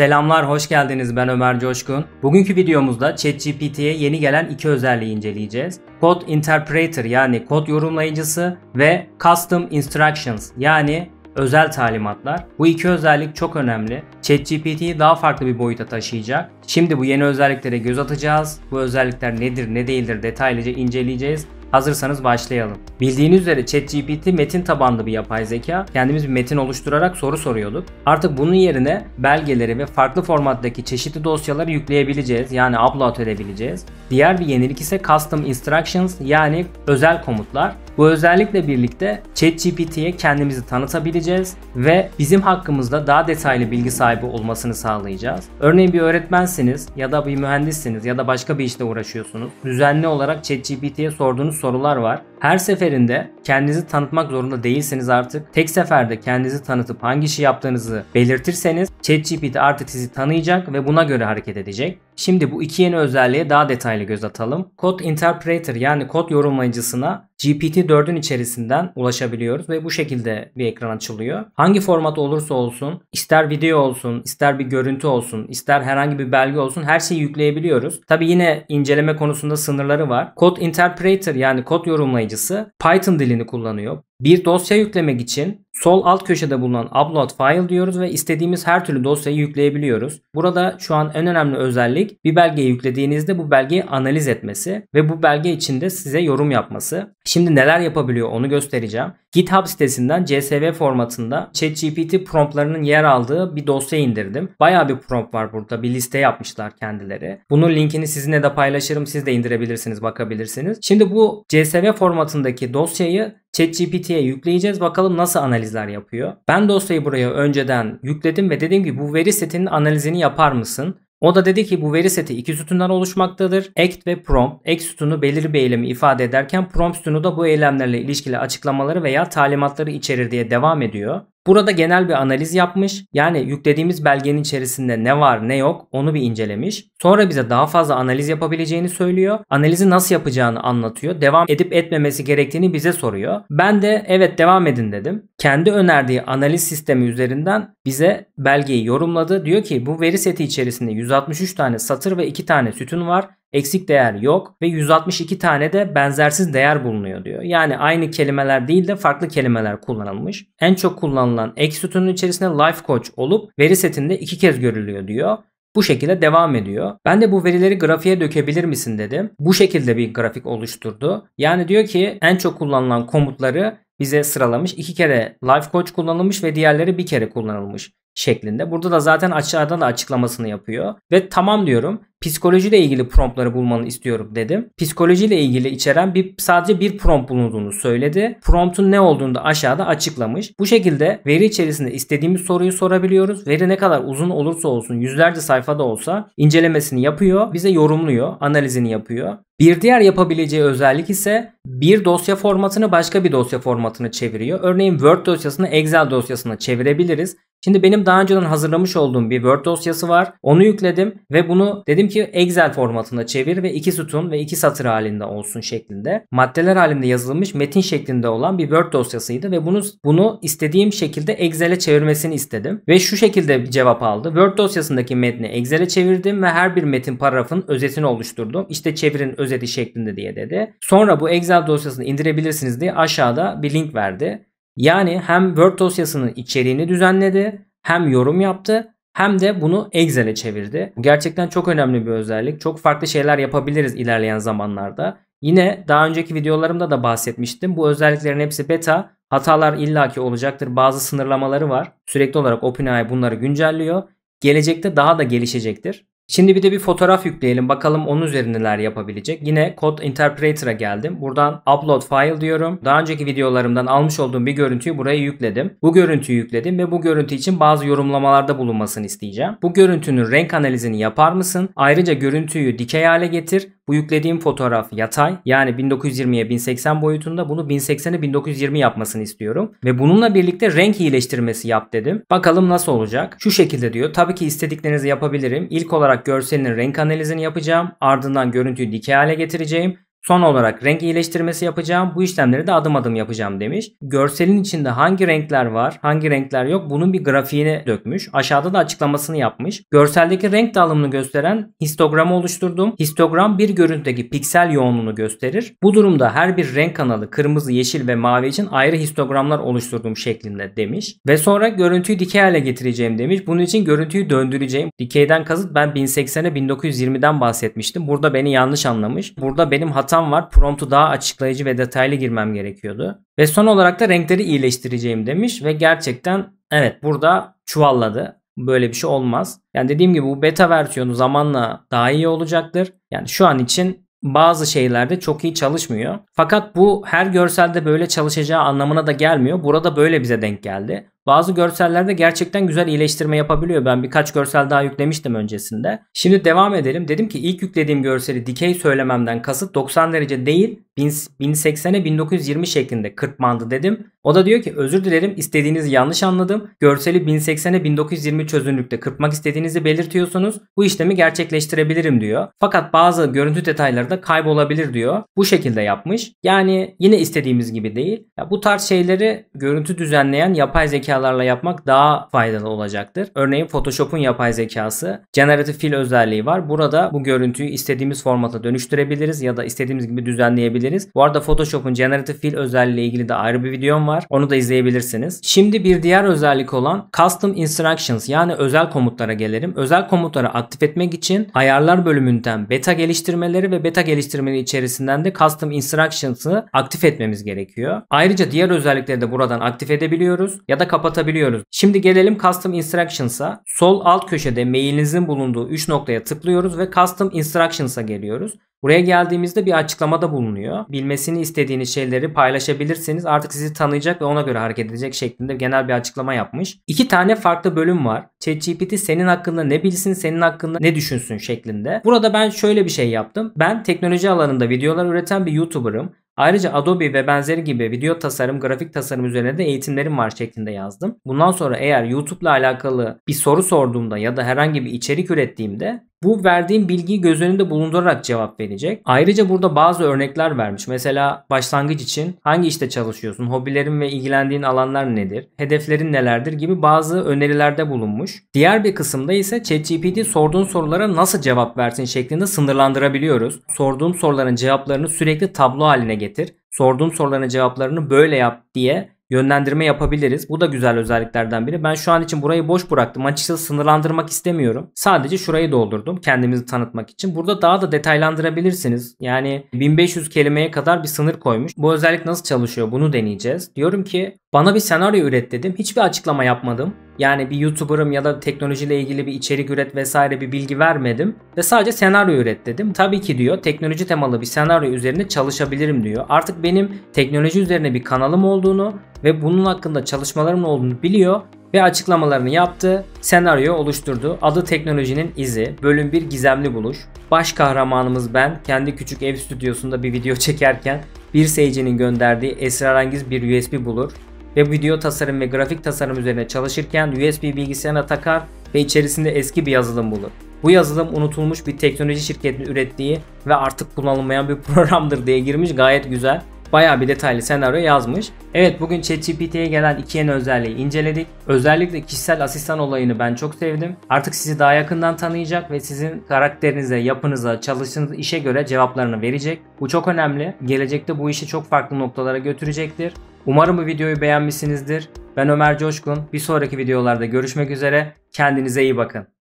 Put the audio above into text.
Selamlar, hoş geldiniz. Ben Ömer Coşkun. Bugünkü videomuzda ChatGPT'ye yeni gelen iki özelliği inceleyeceğiz. Code Interpreter yani kod yorumlayıcısı ve Custom Instructions yani özel talimatlar. Bu iki özellik çok önemli. ChatGPT'yi daha farklı bir boyuta taşıyacak. Şimdi bu yeni özelliklere göz atacağız. Bu özellikler nedir, ne değildir detaylıca inceleyeceğiz Hazırsanız başlayalım. Bildiğiniz üzere ChatGPT metin tabanlı bir yapay zeka. Kendimiz bir metin oluşturarak soru soruyorduk. Artık bunun yerine belgeleri ve farklı formattaki çeşitli dosyaları yükleyebileceğiz. Yani upload edebileceğiz. Diğer bir yenilik ise custom instructions yani özel komutlar. Bu özellikle birlikte ChatGPT'ye kendimizi tanıtabileceğiz ve bizim hakkımızda daha detaylı bilgi sahibi olmasını sağlayacağız. Örneğin bir öğretmensiniz ya da bir mühendissiniz ya da başka bir işle uğraşıyorsunuz. Düzenli olarak ChatGPT'ye sorduğunuz sorular var. Her seferinde kendinizi tanıtmak zorunda değilseniz artık. Tek seferde kendinizi tanıtıp hangi işi yaptığınızı belirtirseniz ChatGPT artık sizi tanıyacak ve buna göre hareket edecek. Şimdi bu iki yeni özelliğe daha detaylı göz atalım. Kod Interpreter yani kod yorumlayıcısına GPT-4'ün içerisinden ulaşabiliyoruz ve bu şekilde bir ekran açılıyor. Hangi format olursa olsun, ister video olsun, ister bir görüntü olsun, ister herhangi bir belge olsun her şeyi yükleyebiliyoruz. Tabi yine inceleme konusunda sınırları var. Kod Interpreter yani kod yorumlayıcısı Yayıncısı Python dilini kullanıyor. Bir dosya yüklemek için sol alt köşede bulunan upload file diyoruz ve istediğimiz her türlü dosyayı yükleyebiliyoruz. Burada şu an en önemli özellik bir belgeyi yüklediğinizde bu belgeyi analiz etmesi ve bu belge içinde size yorum yapması. Şimdi neler yapabiliyor onu göstereceğim. GitHub sitesinden CSV formatında ChatGPT promptlarının yer aldığı bir dosya indirdim. Bayağı bir prompt var burada. Bir liste yapmışlar kendileri. Bunun linkini sizinle de paylaşırım. Siz de indirebilirsiniz, bakabilirsiniz. Şimdi bu CSV formatındaki dosyayı ChatGPT'ye yükleyeceğiz. Bakalım nasıl analizler yapıyor. Ben dosyayı buraya önceden yükledim ve dedim ki bu veri setinin analizini yapar mısın? O da dedi ki bu veri seti iki sütundan oluşmaktadır. Act ve prompt. Act sütunu belirli bir eylemi ifade ederken prompt sütunu da bu eylemlerle ilişkili açıklamaları veya talimatları içerir diye devam ediyor. Burada genel bir analiz yapmış. Yani yüklediğimiz belgenin içerisinde ne var ne yok onu bir incelemiş. Sonra bize daha fazla analiz yapabileceğini söylüyor. Analizi nasıl yapacağını anlatıyor. Devam edip etmemesi gerektiğini bize soruyor. Ben de evet devam edin dedim. Kendi önerdiği analiz sistemi üzerinden bize belgeyi yorumladı. Diyor ki bu veri seti içerisinde 163 tane satır ve 2 tane sütun var. Eksik değer yok ve 162 tane de benzersiz değer bulunuyor diyor. Yani aynı kelimeler değil de farklı kelimeler kullanılmış. En çok kullanılan ek sütunun içerisinde life coach olup veri setinde iki kez görülüyor diyor. Bu şekilde devam ediyor. Ben de bu verileri grafiğe dökebilir misin dedim. Bu şekilde bir grafik oluşturdu. Yani diyor ki en çok kullanılan komutları bize sıralamış. İki kere life coach kullanılmış ve diğerleri bir kere kullanılmış şeklinde. Burada da zaten aşağıdan da açıklamasını yapıyor. Ve tamam diyorum psikolojiyle ilgili promptları bulmanı istiyorum dedim. Psikolojiyle ilgili içeren bir sadece bir prompt bulunduğunu söyledi. Promptun ne olduğunu da aşağıda açıklamış. Bu şekilde veri içerisinde istediğimiz soruyu sorabiliyoruz. Veri ne kadar uzun olursa olsun yüzlerce sayfada olsa incelemesini yapıyor, bize yorumluyor, analizini yapıyor. Bir diğer yapabileceği özellik ise bir dosya formatını başka bir dosya formatına çeviriyor. Örneğin Word dosyasını Excel dosyasına çevirebiliriz. Şimdi benim daha önceden hazırlamış olduğum bir Word dosyası var. Onu yükledim ve bunu dedim ki Excel formatında çevir ve iki sütun ve iki satır halinde olsun şeklinde. Maddeler halinde yazılmış metin şeklinde olan bir Word dosyasıydı ve bunu bunu istediğim şekilde Excel'e çevirmesini istedim ve şu şekilde bir cevap aldı. Word dosyasındaki metni Excel'e çevirdim ve her bir metin paragrafın özetini oluşturdum. İşte çevirin özeti şeklinde diye dedi. Sonra bu Excel dosyasını indirebilirsiniz diye aşağıda bir link verdi. Yani hem Word dosyasının içeriğini düzenledi, hem yorum yaptı, hem de bunu Excel'e çevirdi. gerçekten çok önemli bir özellik. Çok farklı şeyler yapabiliriz ilerleyen zamanlarda. Yine daha önceki videolarımda da bahsetmiştim. Bu özelliklerin hepsi beta. Hatalar illaki olacaktır. Bazı sınırlamaları var. Sürekli olarak OpenAI bunları güncelliyor. Gelecekte daha da gelişecektir. Şimdi bir de bir fotoğraf yükleyelim. Bakalım onun üzerinde neler yapabilecek. Yine Code Interpreter'a geldim. Buradan Upload File diyorum. Daha önceki videolarımdan almış olduğum bir görüntüyü buraya yükledim. Bu görüntüyü yükledim ve bu görüntü için bazı yorumlamalarda bulunmasını isteyeceğim. Bu görüntünün renk analizini yapar mısın? Ayrıca görüntüyü dikey hale getir. Bu yüklediğim fotoğraf yatay yani 1920'ye 1080 boyutunda bunu 1080'e 1920 yapmasını istiyorum. Ve bununla birlikte renk iyileştirmesi yap dedim. Bakalım nasıl olacak? Şu şekilde diyor. Tabii ki istediklerinizi yapabilirim. İlk olarak olarak görselinin renk analizini yapacağım. Ardından görüntüyü dikey hale getireceğim Son olarak renk iyileştirmesi yapacağım. Bu işlemleri de adım adım yapacağım demiş. Görselin içinde hangi renkler var, hangi renkler yok bunun bir grafiğini dökmüş. Aşağıda da açıklamasını yapmış. Görseldeki renk dağılımını gösteren histogramı oluşturdum. Histogram bir görüntüdeki piksel yoğunluğunu gösterir. Bu durumda her bir renk kanalı kırmızı, yeşil ve mavi için ayrı histogramlar oluşturduğum) şeklinde demiş. Ve sonra görüntüyü dikey hale getireceğim demiş. Bunun için görüntüyü döndüreceğim. Dikeyden kazıt ben 1080'e 1920'den bahsetmiştim. Burada beni yanlış anlamış. Burada benim hat hatam var. Promptu daha açıklayıcı ve detaylı girmem gerekiyordu. Ve son olarak da renkleri iyileştireceğim demiş ve gerçekten evet burada çuvalladı. Böyle bir şey olmaz. Yani dediğim gibi bu beta versiyonu zamanla daha iyi olacaktır. Yani şu an için bazı şeylerde çok iyi çalışmıyor. Fakat bu her görselde böyle çalışacağı anlamına da gelmiyor. Burada böyle bize denk geldi. Bazı görsellerde gerçekten güzel iyileştirme yapabiliyor. Ben birkaç görsel daha yüklemiştim öncesinde. Şimdi devam edelim. Dedim ki ilk yüklediğim görseli dikey söylememden kasıt 90 derece değil 1080'e 1920 şeklinde kırpmandı dedim. O da diyor ki özür dilerim istediğinizi yanlış anladım. Görseli 1080'e 1920 çözünürlükte kırpmak istediğinizi belirtiyorsunuz. Bu işlemi gerçekleştirebilirim diyor. Fakat bazı görüntü detayları da kaybolabilir diyor. Bu şekilde yapmış. Yani yine istediğimiz gibi değil. Ya bu tarz şeyleri görüntü düzenleyen yapay zekalarla yapmak daha faydalı olacaktır. Örneğin Photoshop'un yapay zekası generative fill özelliği var. Burada bu görüntüyü istediğimiz formata dönüştürebiliriz ya da istediğimiz gibi düzenleyebiliriz. Bu arada Photoshop'un generative fill özelliği ile ilgili de ayrı bir videom var var. Onu da izleyebilirsiniz. Şimdi bir diğer özellik olan Custom Instructions yani özel komutlara gelelim. Özel komutları aktif etmek için ayarlar bölümünden beta geliştirmeleri ve beta geliştirmeleri içerisinden de Custom Instructions'ı aktif etmemiz gerekiyor. Ayrıca diğer özellikleri de buradan aktif edebiliyoruz ya da kapatabiliyoruz. Şimdi gelelim Custom Instructions'a. Sol alt köşede mailinizin bulunduğu 3 noktaya tıklıyoruz ve Custom Instructions'a geliyoruz. Buraya geldiğimizde bir açıklamada bulunuyor. Bilmesini istediğiniz şeyleri paylaşabilirseniz artık sizi tanıyacak ve ona göre hareket edecek şeklinde genel bir açıklama yapmış. İki tane farklı bölüm var. ChatGPT senin hakkında ne bilsin, senin hakkında ne düşünsün şeklinde. Burada ben şöyle bir şey yaptım. Ben teknoloji alanında videolar üreten bir YouTuber'ım. Ayrıca Adobe ve benzeri gibi video tasarım, grafik tasarım üzerine de eğitimlerim var şeklinde yazdım. Bundan sonra eğer YouTube ile alakalı bir soru sorduğumda ya da herhangi bir içerik ürettiğimde bu verdiğim bilgiyi göz önünde bulundurarak cevap verecek. Ayrıca burada bazı örnekler vermiş. Mesela başlangıç için hangi işte çalışıyorsun, hobilerin ve ilgilendiğin alanlar nedir, hedeflerin nelerdir gibi bazı önerilerde bulunmuş. Diğer bir kısımda ise ChatGPT sorduğun sorulara nasıl cevap versin şeklinde sınırlandırabiliyoruz. Sorduğum soruların cevaplarını sürekli tablo haline getir. Sorduğum soruların cevaplarını böyle yap diye yönlendirme yapabiliriz. Bu da güzel özelliklerden biri. Ben şu an için burayı boş bıraktım. Açıkçası sınırlandırmak istemiyorum. Sadece şurayı doldurdum kendimizi tanıtmak için. Burada daha da detaylandırabilirsiniz. Yani 1500 kelimeye kadar bir sınır koymuş. Bu özellik nasıl çalışıyor bunu deneyeceğiz. Diyorum ki bana bir senaryo üret dedim. Hiçbir açıklama yapmadım. Yani bir YouTuber'ım ya da teknolojiyle ilgili bir içerik üret vesaire bir bilgi vermedim. Ve sadece senaryo üret dedim. Tabii ki diyor teknoloji temalı bir senaryo üzerine çalışabilirim diyor. Artık benim teknoloji üzerine bir kanalım olduğunu ve bunun hakkında çalışmalarım olduğunu biliyor ve açıklamalarını yaptı, senaryo oluşturdu. Adı Teknolojinin izi. bölüm 1 Gizemli Buluş. Baş kahramanımız ben, kendi küçük ev stüdyosunda bir video çekerken bir seyircinin gönderdiği esrarengiz bir USB bulur ve video tasarım ve grafik tasarım üzerine çalışırken USB bilgisayarına takar ve içerisinde eski bir yazılım bulur. Bu yazılım unutulmuş bir teknoloji şirketinin ürettiği ve artık kullanılmayan bir programdır diye girmiş gayet güzel. Bayağı bir detaylı senaryo yazmış. Evet bugün ChatGPT'ye gelen iki yeni özelliği inceledik. Özellikle kişisel asistan olayını ben çok sevdim. Artık sizi daha yakından tanıyacak ve sizin karakterinize, yapınıza, çalıştığınız işe göre cevaplarını verecek. Bu çok önemli. Gelecekte bu işi çok farklı noktalara götürecektir. Umarım bu videoyu beğenmişsinizdir. Ben Ömer Coşkun. Bir sonraki videolarda görüşmek üzere. Kendinize iyi bakın.